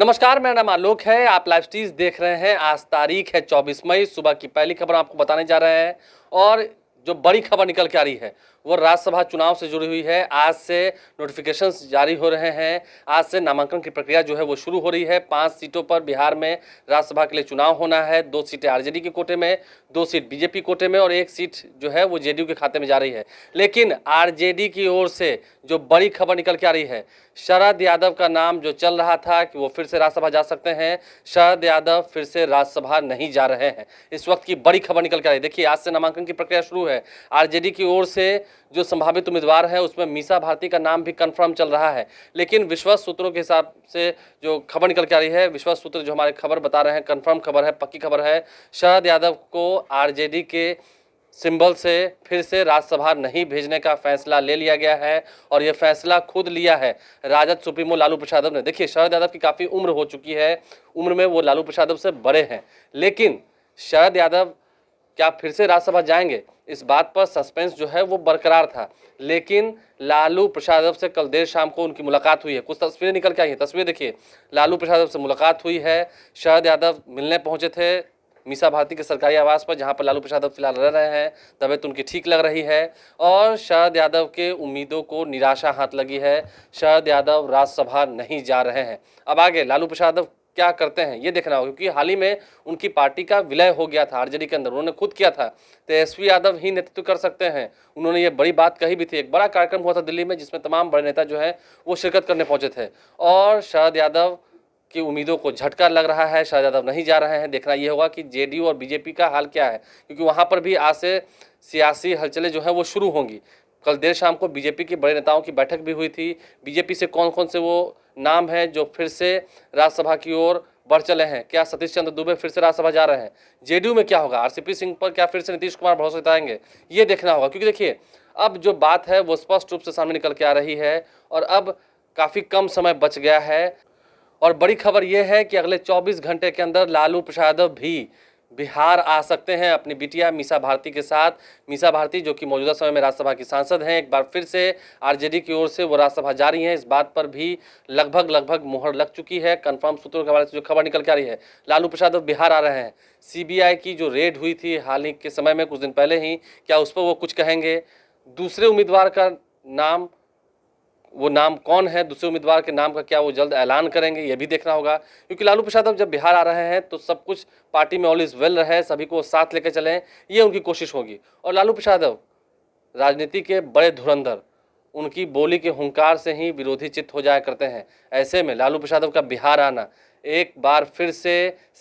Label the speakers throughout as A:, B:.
A: नमस्कार मेरा नाम आलोक है आप लाइव स्टीज देख रहे हैं आज तारीख है 24 मई सुबह की पहली खबर आपको बताने जा रहे हैं और जो बड़ी खबर निकल के आ रही है वो राज्यसभा चुनाव से जुड़ी हुई है आज से नोटिफिकेशन जारी हो रहे हैं आज से नामांकन की प्रक्रिया जो है वो शुरू हो रही है पांच सीटों पर बिहार में राज्यसभा के लिए चुनाव होना है दो सीटें आरजेडी के कोटे में दो सीट बीजेपी कोटे में और एक सीट जो है वो जेडीयू के खाते में जा रही है लेकिन आर की ओर से जो बड़ी खबर निकल के आ रही है शरद यादव का नाम जो चल रहा था कि वो फिर से राज्यसभा जा सकते हैं शरद यादव फिर से राज्यसभा नहीं जा रहे हैं इस वक्त की बड़ी खबर निकल के आ रही है देखिए आज से नामांकन की प्रक्रिया शुरू है आरजेडी की ओर से जो संभावित उम्मीदवार है उसमें मीसा भारती का नाम भी कन्फर्म चल रहा है लेकिन विश्वास सूत्रों के हिसाब से जो खबर निकल के आ रही है विश्वास सूत्र जो हमारे खबर बता रहे हैं कन्फर्म खबर है पक्की खबर है शरद यादव को आर के सिंबल से फिर से राज्यसभा नहीं भेजने का फैसला ले लिया गया है और यह फैसला खुद लिया है राजद सुप्रीमो लालू प्रसाद ने देखिए शरद यादव की काफ़ी उम्र हो चुकी है उम्र में वो लालू प्रसाद से बड़े हैं लेकिन शरद यादव क्या फिर से राज्यसभा जाएंगे इस बात पर सस्पेंस जो है वो बरकरार था लेकिन लालू प्रसाद यादव से कल देर शाम को उनकी मुलाकात हुई है कुछ तस्वीरें निकल के आई हैं तस्वीर देखिए लालू प्रसाद यादव से मुलाकात हुई है शरद यादव मिलने पहुंचे थे मीसा भारती के सरकारी आवास पर जहां पर लालू प्रसाद यादव फिलहाल रह रहे हैं तबीयत उनकी ठीक लग रही है और शरद यादव के उम्मीदों को निराशा हाथ लगी है शरद यादव राज्यसभा नहीं जा रहे हैं अब आगे लालू प्रसाद यादव क्या करते हैं ये देखना होगा क्योंकि हाल ही में उनकी पार्टी का विलय हो गया था आरजेडी के अंदर उन्होंने खुद किया था तेजस्वी तो यादव ही नेतृत्व कर सकते हैं उन्होंने ये बड़ी बात कही भी थी एक बड़ा कार्यक्रम हुआ था दिल्ली में जिसमें तमाम बड़े नेता जो है वो शिरकत करने पहुंचे थे और शरद यादव की उम्मीदों को झटका लग रहा है शरद यादव नहीं जा रहे हैं देखना ये होगा कि जे और बीजेपी का हाल क्या है क्योंकि वहाँ पर भी आज से सियासी हलचलें जो हैं वो शुरू होंगी कल देर शाम को बीजेपी के बड़े नेताओं की बैठक भी हुई थी बीजेपी से कौन कौन से वो नाम हैं जो फिर से राज्यसभा की ओर बढ़ चले हैं क्या सतीश चंद्र दुबे फिर से राज्यसभा जा रहे हैं जेडीयू में क्या होगा आरसीपी सिंह पर क्या फिर से नीतीश कुमार भरोसा जताएंगे ये देखना होगा क्योंकि देखिए अब जो बात है वो स्पष्ट रूप से सामने निकल के आ रही है और अब काफ़ी कम समय बच गया है और बड़ी खबर यह है कि अगले 24 घंटे के अंदर लालू प्रसाद भी बिहार आ सकते हैं अपनी बिटिया मीसा भारती के साथ मीसा भारती जो कि मौजूदा समय में राज्यसभा की सांसद हैं एक बार फिर से आरजेडी की ओर से वो राज्यसभा जा रही हैं इस बात पर भी लगभग लगभग मुहर लग चुकी है कंफर्म सूत्रों के हवाले से जो खबर निकल के आ रही है लालू प्रसाद अब बिहार आ रहे हैं सीबीआई की जो रेड हुई थी हाल ही के समय में कुछ दिन पहले ही क्या उस पर वो कुछ कहेंगे दूसरे उम्मीदवार का नाम वो नाम कौन है दूसरे उम्मीदवार के नाम का क्या वो जल्द ऐलान करेंगे ये भी देखना होगा क्योंकि लालू प्रसाद अब जब बिहार आ रहे हैं तो सब कुछ पार्टी में ऑल इज़ वेल रहे सभी को साथ लेकर चले ये उनकी कोशिश होगी और लालू प्रसाद राजनीति के बड़े धुरंधर उनकी बोली के हंकार से ही विरोधी चित्त हो जाया करते हैं ऐसे में लालू प्रसाद का बिहार आना एक बार फिर से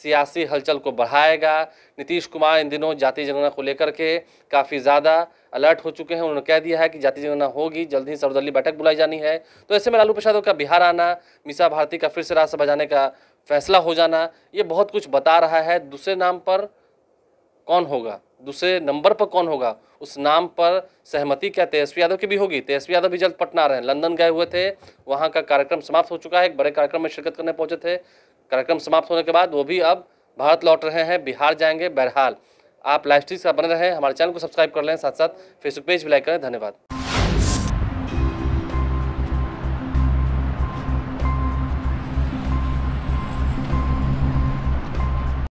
A: सियासी हलचल को बढ़ाएगा नीतीश कुमार इन दिनों जाति जनगणना को लेकर के काफ़ी ज़्यादा अलर्ट हो चुके हैं उन्होंने कह दिया है कि जाति जनगणना होगी जल्द ही सर्वदलीय बैठक बुलाई जानी है तो ऐसे में लालू प्रसाद का बिहार आना मीसा भारती का फिर से राज्यसभा जाने का फैसला हो जाना ये बहुत कुछ बता रहा है दूसरे नाम पर कौन होगा दूसरे नंबर पर कौन होगा उस नाम पर सहमति क्या तेजस्वी यादव की भी होगी तेजस्वी यादव भी जल्द पटना आ रहे हैं लंदन गए हुए थे वहाँ का कार्यक्रम समाप्त हो चुका है एक बड़े कार्यक्रम में शिरकत करने पहुँचे थे कार्यक्रम समाप्त होने के बाद वो भी अब भारत लौट रहे हैं बिहार जाएंगे बहरहाल आप लाइव स्ट्रीम का बने रहें हमारे चैनल को सब्सक्राइब कर लें साथ साथ फेसबुक पेज भी लाइक करें धन्यवाद